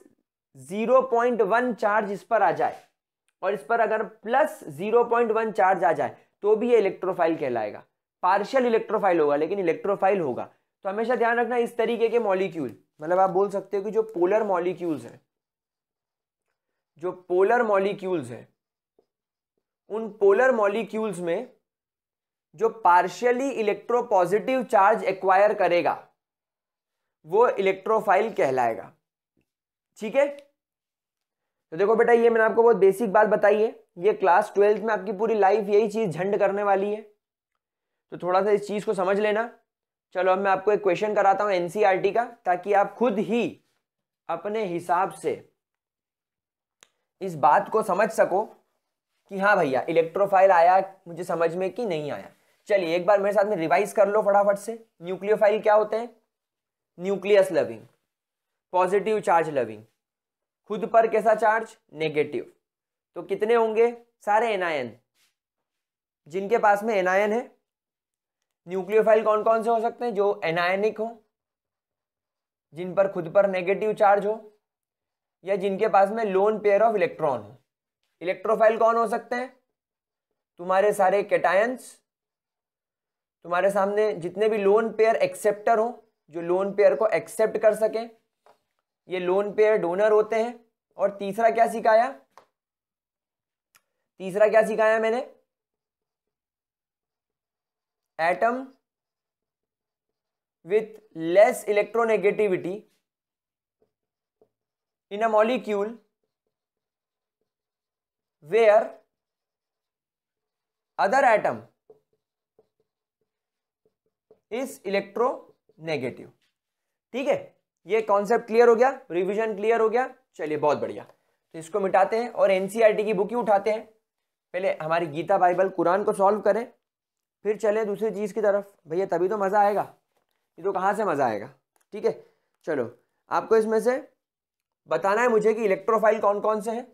A: zero point one charge इस पर आ जाए और इस पर अगर plus zero point one charge आ जाए तो भी ये इलेक्ट्रोफाइल कहलाएगा पार्शियल इलेक्ट्रोफाइल होगा लेकिन इलेक्ट्रोफाइल होगा तो हमेशा ध्यान रखना इस तरीके के मॉलिक्यूल मतलब आप बोल सकते हो कि जो पोलर मॉलिक्यूल्स हैं जो पोलर मॉलिक्यूल्स हैं उन पोलर मॉलिक्यूल्स में जो पार्शियली इलेक्ट्रोपॉजिटिव चार्ज एक्वायर करेगा वो इलेक्ट्रोफाइल कहलाएगा ठीक है तो देखो बेटा ये मैंने आपको बहुत बेसिक बात बताई है ये क्लास ट्वेल्थ में आपकी पूरी लाइफ यही चीज़ झंड करने वाली है तो थोड़ा सा इस चीज़ को समझ लेना चलो अब मैं आपको एक क्वेश्चन कराता हूं एनसीईआरटी e का ताकि आप खुद ही अपने हिसाब से इस बात को समझ सको कि हाँ भैया इलेक्ट्रोफाइल आया मुझे समझ में कि नहीं आया चलिए एक बार मेरे साथ में रिवाइज कर लो फटाफट से न्यूक्लियोफाइल क्या होते हैं nucleus loving positive charge loving खुद पर कैसा चार्ज नेगेटिव तो कितने होंगे सारे एनायन जिनके पास में एनायन है न्यूक्लियोफाइल कौन कौन से हो सकते हैं जो एनायनिक हो जिन पर खुद पर नेगेटिव चार्ज हो या जिनके पास में लोन पेयर ऑफ इलेक्ट्रॉन हो इलेक्ट्रोफाइल कौन हो सकते हैं तुम्हारे सारे कैटायंस तुम्हारे सामने जितने भी लोन पेयर एक्सेप्टर हो जो लोन पेयर को एक्सेप्ट कर सके ये लोन पेयर डोनर होते हैं और तीसरा क्या सिखाया तीसरा क्या सिखाया मैंने atom with less electronegativity in a molecule where other atom is electronegative ठीक है ये कॉन्सेप्ट क्लियर हो गया रिविजन क्लियर हो गया चलिए बहुत बढ़िया तो इसको मिटाते हैं और एनसीईआरटी e की बुक ही उठाते हैं पहले हमारी गीता बाइबल कुरान को सॉल्व करें फिर चले दूसरी चीज़ की तरफ भैया तभी तो मज़ा आएगा ये तो कहाँ से मज़ा आएगा ठीक है चलो आपको इसमें से बताना है मुझे कि इलेक्ट्रोफाइल कौन कौन से हैं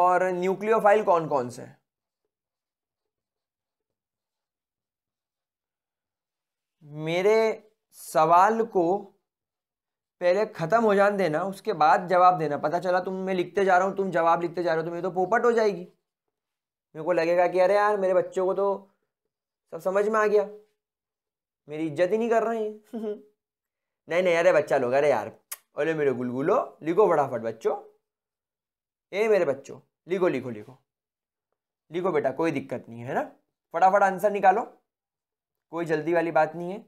A: और न्यूक्लियोफाइल कौन कौन से हैं मेरे सवाल को पहले ख़त्म हो जान देना उसके बाद जवाब देना पता चला तुम मैं लिखते जा रहा हूँ तुम जवाब लिखते जा रहे हो तो मेरी तो पोपट हो जाएगी मेरे को लगेगा कि अरे यार मेरे बच्चों को तो सब समझ में आ गया मेरी इज्जत ही नहीं कर रहे हैं नहीं नहीं अरे बच्चा लोग अरे यार अरे मेरे गुलगुलो लिखो फटाफट बच्चों ए मेरे बच्चों लिखो लिखो लिखो लिखो बेटा कोई दिक्कत नहीं है ना फटाफट आंसर निकालो कोई जल्दी वाली बात नहीं है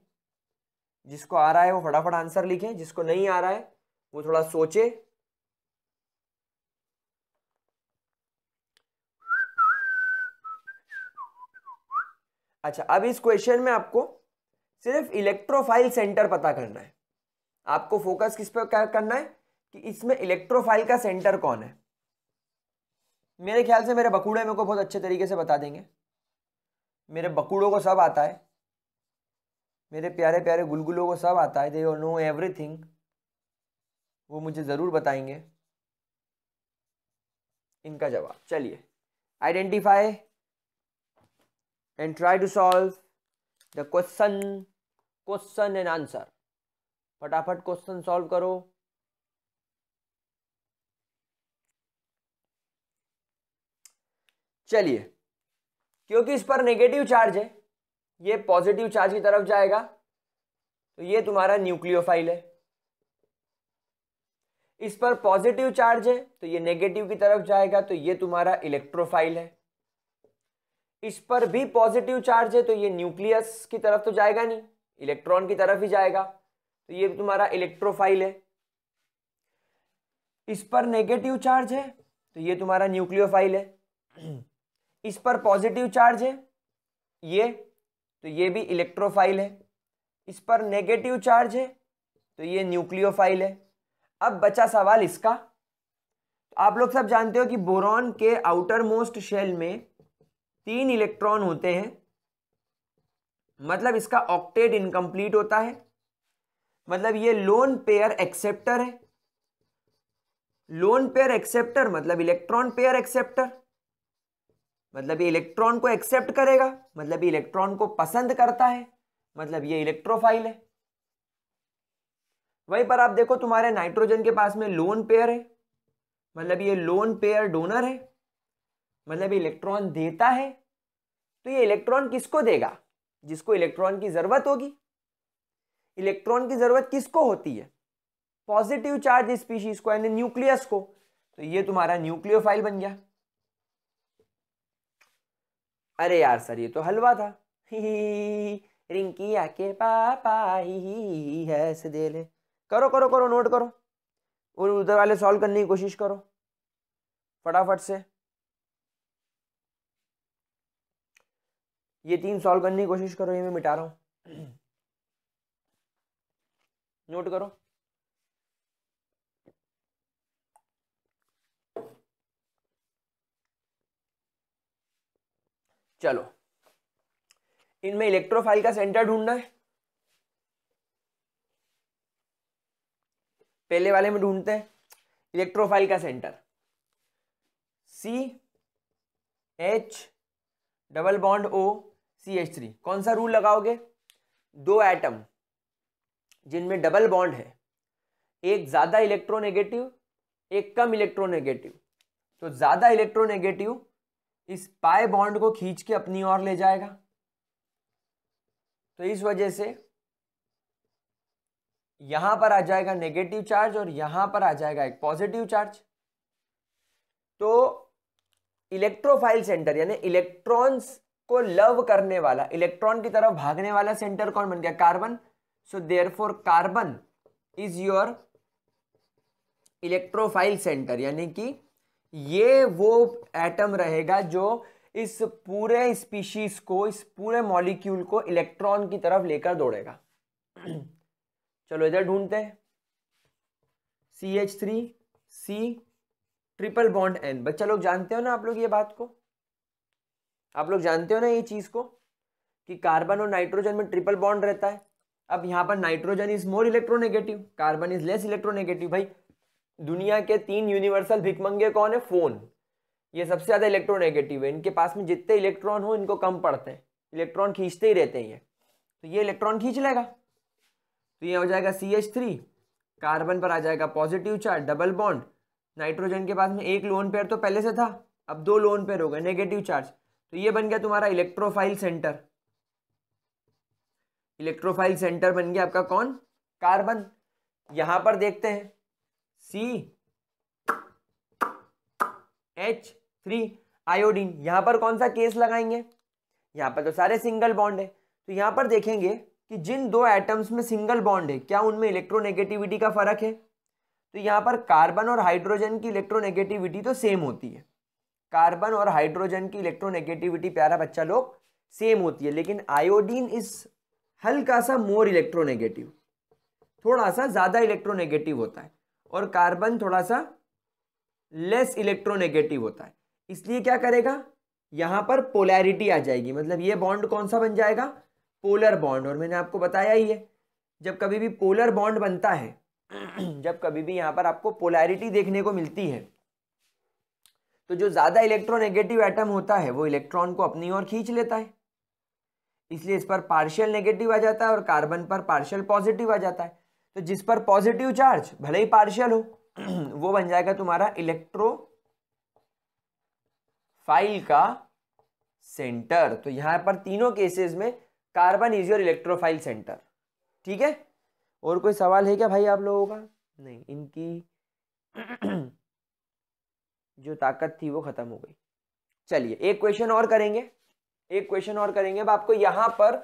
A: जिसको आ रहा है वो फटाफट आंसर लिखें जिसको नहीं आ रहा है वो थोड़ा सोचे अच्छा अब इस क्वेश्चन में आपको सिर्फ इलेक्ट्रोफाइल सेंटर पता करना है आपको फोकस किस पे क्या करना है कि इसमें इलेक्ट्रोफाइल का सेंटर कौन है मेरे ख्याल से मेरे बकूड़े मेरे को बहुत अच्छे तरीके से बता देंगे मेरे बकूड़ों को सब आता है मेरे प्यारे प्यारे गुलगुलों को सब आता है दे नो एवरीथिंग वो मुझे ज़रूर बताएंगे इनका जवाब चलिए identify and try to solve the question question and answer फटाफट क्वेश्चन सॉल्व करो चलिए क्योंकि इस पर नेगेटिव चार्ज है ये पॉजिटिव चार्ज की तरफ जाएगा तो ये तुम्हारा न्यूक्लियोफाइल है इस पर पॉजिटिव चार्ज है तो ये नेगेटिव की तरफ जाएगा तो ये तुम्हारा इलेक्ट्रोफाइल है इस पर भी पॉजिटिव चार्ज है तो ये न्यूक्लियस की तरफ तो जाएगा नहीं इलेक्ट्रॉन की तरफ ही जाएगा तो ये तुम्हारा इलेक्ट्रोफाइल है इस पर नेगेटिव चार्ज है तो ये तुम्हारा न्यूक्लियोफाइल है इस पर पॉजिटिव चार्ज है ये तो ये भी इलेक्ट्रोफाइल है इस पर नेगेटिव चार्ज है तो ये न्यूक्लियोफाइल है अब बचा सवाल इसका आप लोग सब जानते हो कि बोरॉन के आउटर मोस्ट शेल में तीन इलेक्ट्रॉन होते हैं मतलब इसका ऑक्टेट इनकम्प्लीट होता है मतलब ये लोन पेयर एक्सेप्टर है लोन पेयर एक्सेप्टर मतलब इलेक्ट्रॉन पेयर एक्सेप्टर मतलब ये इलेक्ट्रॉन को एक्सेप्ट करेगा मतलब ये इलेक्ट्रॉन को पसंद करता है मतलब ये इलेक्ट्रोफाइल है वहीं पर आप देखो तुम्हारे नाइट्रोजन के पास में लोन पेयर है मतलब ये लोन पेयर डोनर है मतलब इलेक्ट्रॉन देता है तो ये इलेक्ट्रॉन किसको देगा जिसको इलेक्ट्रॉन की ज़रूरत होगी इलेक्ट्रॉन की ज़रूरत किसको होती है पॉजिटिव चार्ज स्पीशीज को यानी न्यूक्लियस को तो ये तुम्हारा न्यूक्लियोफाइल बन गया अरे यार सर ये तो हलवा था रिंकिया के रिंकी आके पापा ही है दे ले करो करो करो नोट करो और उधर वाले सॉल्व करने की कोशिश करो फटाफट से ये तीन सॉल्व करने की कोशिश करो ये मैं मिटा रहा हूं नोट करो चलो इनमें इलेक्ट्रोफाइल का सेंटर ढूंढना है पहले वाले में ढूंढते हैं इलेक्ट्रोफाइल का center C H double bond O C H three कौन सा रूल लगाओगे दो एटम जिनमें डबल बॉन्ड है एक ज़्यादा इलेक्ट्रोनेगेटिव एक कम इलेक्ट्रोनेगेटिव तो ज़्यादा इलेक्ट्रोनेगेटिव इस पाए बॉन्ड को खींच के अपनी ओर ले जाएगा तो इस वजह से यहां पर आ जाएगा नेगेटिव चार्ज और यहां पर आ जाएगा एक पॉजिटिव चार्ज तो इलेक्ट्रोफाइल सेंटर यानी इलेक्ट्रॉन्स को लव करने वाला इलेक्ट्रॉन की तरफ भागने वाला सेंटर कौन बन गया carbon so therefore carbon is your electrophile center यानी कि ये वो एटम रहेगा जो इस पूरे स्पीशीज को इस पूरे मॉलिक्यूल को इलेक्ट्रॉन की तरफ लेकर दौड़ेगा चलो इधर ढूंढते हैं C H three C triple bond N बच्चा लोग जानते हो ना आप लोग ये बात को आप लोग जानते हो ना ये चीज़ को कि कार्बन और नाइट्रोजन में ट्रिपल बॉन्ड रहता है अब यहां पर nitrogen is more electronegative carbon is less electronegative भाई दुनिया के तीन यूनिवर्सल भिकमंगे कौन है फोन ये सबसे ज़्यादा इलेक्ट्रोनेगेटिव है इनके पास में जितने इलेक्ट्रॉन हो इनको कम पड़ते हैं इलेक्ट्रॉन खींचते ही रहते हैं ये तो ये इलेक्ट्रॉन खींच लेगा तो ये हो जाएगा सी एच थ्री कार्बन पर आ जाएगा positive charge double bond nitrogen के पास में एक लोन पेयर तो पहले से था अब दो लोन पेयर हो गए नेगेटिव चार्ज तो ये बन गया तुम्हारा इलेक्ट्रोफाइल सेंटर इलेक्ट्रोफाइल सेंटर बन गया आपका कौन कार्बन यहां पर देखते हैं सी एच थ्री आयोडीन यहाँ पर कौन सा केस लगाएंगे यहाँ पर तो सारे सिंगल बॉन्ड है तो यहाँ पर देखेंगे कि जिन दो एटम्स में सिंगल बॉन्ड है क्या उनमें इलेक्ट्रोनेगेटिविटी का फर्क है तो यहाँ पर कार्बन और हाइड्रोजन की इलेक्ट्रोनेगेटिविटी तो सेम होती है कार्बन और हाइड्रोजन की इलेक्ट्रोनेगेटिविटी प्यारा बच्चा लोग सेम होती है लेकिन आयोडीन इस हल्का सा मोर इलेक्ट्रोनेगेटिव थोड़ा सा ज़्यादा इलेक्ट्रोनेगेटिव होता है और कार्बन थोड़ा सा लेस इलेक्ट्रोनेगेटिव होता है इसलिए क्या करेगा यहाँ पर पोलैरिटी आ जाएगी मतलब ये बॉन्ड कौन सा बन जाएगा पोलर बॉन्ड और मैंने आपको बताया ही है जब कभी भी पोलर बॉन्ड बनता है जब कभी भी यहाँ पर आपको पोलैरिटी देखने को मिलती है तो जो ज़्यादा इलेक्ट्रोनेगेटिव एटम होता है वो इलेक्ट्रॉन को अपनी ओर खींच लेता है इसलिए इस पर पार्शियल नेगेटिव आ जाता है और कार्बन पर पार्शियल पॉजिटिव आ जाता है तो जिस पर पॉजिटिव चार्ज भले ही पार्शियल हो वो बन जाएगा तुम्हारा इलेक्ट्रो फाइल का सेंटर तो यहां पर तीनों केसेस में carbon is your electrophile center ठीक है और कोई सवाल है क्या भाई आप लोगों का नहीं इनकी जो ताकत थी वो खत्म हो गई चलिए एक क्वेश्चन और करेंगे एक क्वेश्चन और करेंगे अब आपको यहां पर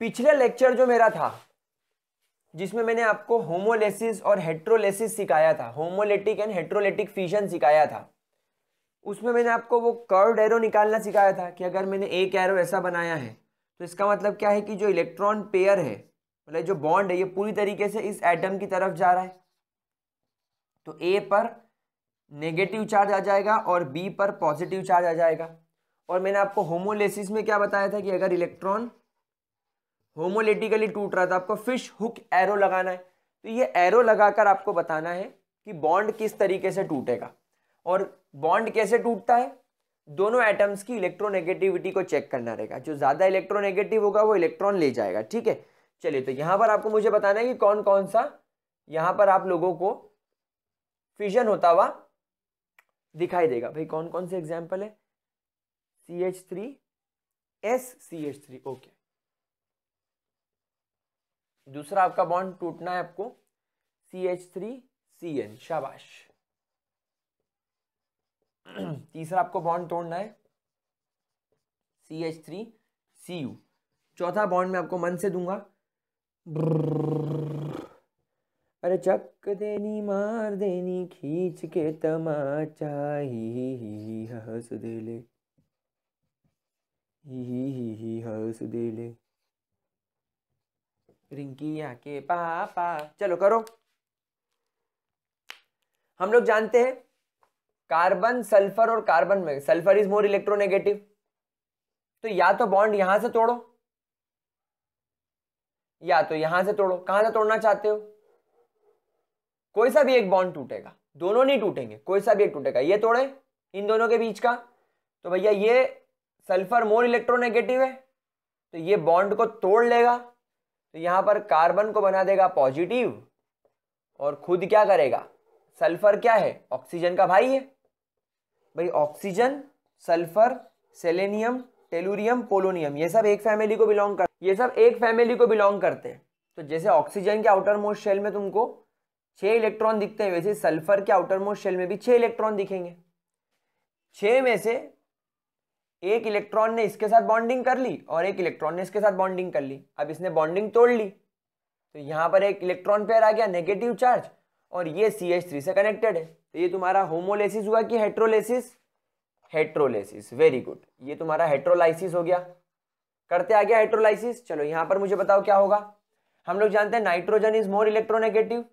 A: पिछले लेक्चर जो मेरा था जिसमें मैंने आपको होमोलेसिस और हेट्रोलेसिस सिखाया था होमोलेटिक एंड हेट्रोलेटिक फ्यूजन सिखाया था उसमें मैंने आपको वो कर्ड एरो निकालना सिखाया था कि अगर मैंने एक एरो ऐसा बनाया है तो इसका मतलब क्या है कि जो इलेक्ट्रॉन पेयर है मतलब जो बॉन्ड है ये पूरी तरीके से इस एटम की तरफ जा रहा है तो ए पर नेगेटिव चार्ज आ जाएगा और बी पर पॉजिटिव चार्ज आ जाएगा और मैंने आपको होमोलेसिस में क्या बताया था कि अगर इलेक्ट्रॉन होमोलेटिकली टूट रहा था आपको फिश हुक एरो लगाना है तो ये एरो लगाकर आपको बताना है कि बॉन्ड किस तरीके से टूटेगा और बॉन्ड कैसे टूटता है दोनों एटम्स की इलेक्ट्रोनेगेटिविटी को चेक करना रहेगा जो ज़्यादा इलेक्ट्रोनेगेटिव होगा वो इलेक्ट्रॉन ले जाएगा ठीक है चलिए तो यहाँ पर आपको मुझे बताना है कि कौन कौन सा यहाँ पर आप लोगों को फिजन होता हुआ दिखाई देगा भाई कौन कौन से एग्जाम्पल है C H three S C H three okay दूसरा आपका बॉन्ड टूटना है आपको C H three C N शाबाश तीसरा आपको बॉन्ड तोड़ना है C H three C U चौथा बॉन्ड मैं आपको मन से दूंगा अरे चक देनी मार देनी खींच के तमाचा ही हंस दे ले ही हंस दे ले रिंकिया के पापा चलो करो हम लोग जानते हैं कार्बन सल्फर और कार्बन में सल्फर इज मोर इलेक्ट्रोनेगेटिव तो या तो बॉन्ड यहां से तोड़ो या तो यहां से तोड़ो कहां से तोड़ना चाहते हो कोई सा भी एक बॉन्ड टूटेगा दोनों नहीं टूटेंगे कोई सा भी एक टूटेगा ये तोड़े इन दोनों के बीच का तो भैया ये सल्फर मोर इलेक्ट्रोनेगेटिव है तो ये बॉन्ड को तोड़ लेगा तो यहाँ पर कार्बन को बना देगा पॉजिटिव और खुद क्या करेगा सल्फर क्या है ऑक्सीजन का भाई है भाई oxygen sulphur selenium tellurium polonium ये सब एक फैमिली को बिलोंग कर ये सब एक फैमिली को बिलोंग करते हैं तो जैसे ऑक्सीजन के आउटर मोस्ट शेल में तुमको छः इलेक्ट्रॉन दिखते हैं वैसे सल्फर के आउटर मोस्ट शेल में भी छः इलेक्ट्रॉन दिखेंगे छः में से एक इलेक्ट्रॉन ने इसके साथ बॉन्डिंग कर ली और एक इलेक्ट्रॉन ने इसके साथ बॉन्डिंग कर ली अब इसने बॉन्डिंग तोड़ ली तो यहाँ पर एक इलेक्ट्रॉन पेयर आ गया नेगेटिव चार्ज और ये सी एच थ्री से कनेक्टेड है तो ये तुम्हारा होमोलेसिस हुआ कि हेट्रोलेसिस हेट्रोलेसिस वेरी गुड ये तुम्हारा हेट्रोलाइसिस हो गया करते आ गया हेट्रोलाइसिस चलो यहाँ पर मुझे बताओ क्या होगा हम लोग जानते हैं नाइट्रोजन इज मोर इलेक्ट्रोनेगेटिव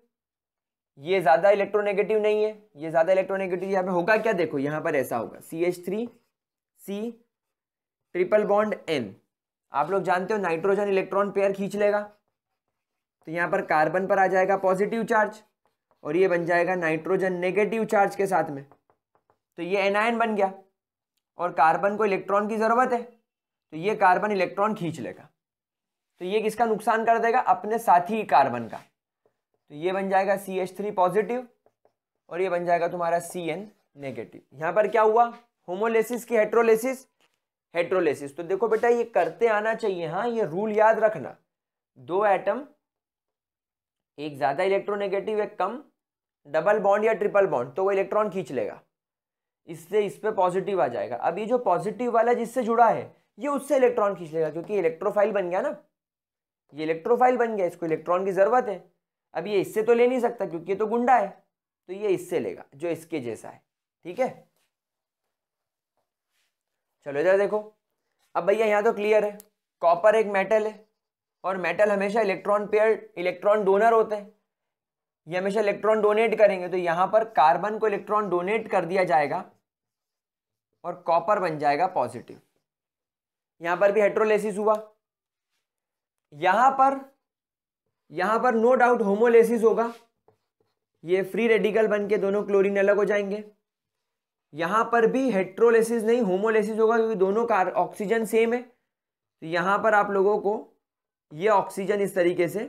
A: ये ज़्यादा इलेक्ट्रोनेगेटिव नहीं है ये ज़्यादा इलेक्ट्रोनेगेटिव यहाँ पे होगा क्या देखो यहाँ पर ऐसा होगा C H three C triple bond N आप लोग जानते हो नाइट्रोजन इलेक्ट्रॉन पेयर खींच लेगा तो यहाँ पर कार्बन पर आ जाएगा पॉजिटिव चार्ज और ये बन जाएगा नाइट्रोजन नेगेटिव चार्ज के साथ में तो ये एनायन बन गया और कार्बन को इलेक्ट्रॉन की ज़रूरत है तो ये कार्बन इलेक्ट्रॉन खींच लेगा तो ये किसका नुकसान कर देगा अपने साथी कार्बन का तो ये बन जाएगा सी एच थ्री पॉजिटिव और ये बन जाएगा तुम्हारा सी एन नेगेटिव यहाँ पर क्या हुआ होमोलेसिस की हेट्रोलेसिस हेट्रोलेसिस तो देखो बेटा ये करते आना चाहिए हाँ ये रूल याद रखना दो एटम एक ज़्यादा इलेक्ट्रोनेगेटिव एक कम डबल बॉन्ड या ट्रिपल बॉन्ड तो वो इलेक्ट्रॉन खींच लेगा इससे इस पर पॉजिटिव आ जाएगा अब ये जो पॉजिटिव वाला जिससे जुड़ा है ये उससे इलेक्ट्रॉन खींच लेगा क्योंकि इलेक्ट्रोफाइल बन गया ना ये इलेक्ट्रोफाइल बन गया इसको इलेक्ट्रॉन की ज़रूरत है अब ये इससे तो ले नहीं सकता क्योंकि ये तो गुंडा है तो ये इससे लेगा जो इसके जैसा है ठीक है चलो इधर देखो अब भैया यहाँ तो क्लियर है कॉपर एक मेटल है और मेटल हमेशा इलेक्ट्रॉन पेयर इलेक्ट्रॉन डोनर होते हैं ये हमेशा इलेक्ट्रॉन डोनेट करेंगे तो यहाँ पर कार्बन को इलेक्ट्रॉन डोनेट कर दिया जाएगा और कॉपर बन जाएगा पॉजिटिव यहाँ पर भी हेट्रोलेसिस हुआ यहाँ पर यहाँ पर नो डाउट होमोलेसिस होगा ये फ्री रेडिकल बन के दोनों क्लोरीन अलग हो जाएंगे यहाँ पर भी हेट्रोलेसिस नहीं होमोलेसिस होगा क्योंकि दोनों का ऑक्सीजन सेम है तो यहाँ पर आप लोगों को ये ऑक्सीजन इस तरीके से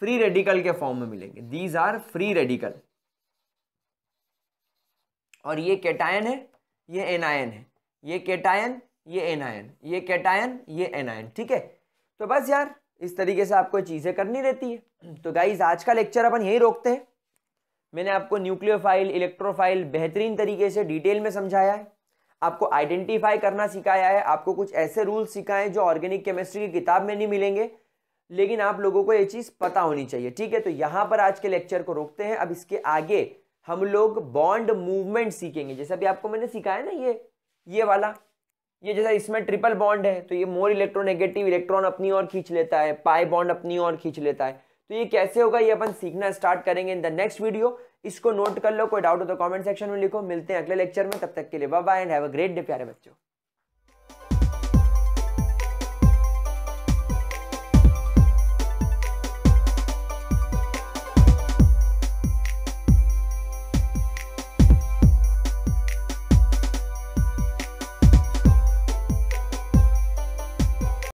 A: फ्री रेडिकल के फॉर्म में मिलेंगे दीज आर फ्री रेडिकल और ये केटायन है ये एनायन है ये केटायन ये एनायन ये केटायन ये एनायन ठीक है तो बस यार इस तरीके से आपको चीज़ें करनी रहती है तो गाइज आज का लेक्चर अपन यही रोकते हैं मैंने आपको न्यूक्लियोफाइल इलेक्ट्रोफाइल बेहतरीन तरीके से डिटेल में समझाया है आपको आइडेंटिफाई करना सिखाया है आपको कुछ ऐसे रूल्स सिखाए जो ऑर्गेनिक केमिस्ट्री की किताब में नहीं मिलेंगे लेकिन आप लोगों को ये चीज़ पता होनी चाहिए ठीक है तो यहाँ पर आज के लेक्चर को रोकते हैं अब इसके आगे हम लोग बॉन्ड मूवमेंट सीखेंगे जैसे अभी आपको मैंने सिखाया ना ये ये वाला ये जैसा इसमें ट्रिपल बॉन्ड है तो ये मोर इलेक्ट्रोनेगेटिव इलेक्ट्रॉन अपनी ओर खींच लेता है पाई बॉन्ड अपनी ओर खींच लेता है तो ये कैसे होगा ये अपन सीखना स्टार्ट करेंगे इन द नेक्स्ट वीडियो इसको नोट कर लो कोई डाउट हो तो कमेंट सेक्शन में लिखो मिलते हैं अगले लेक्चर में तब तक के लिए bye bye and have a great day प्यारे बच्चों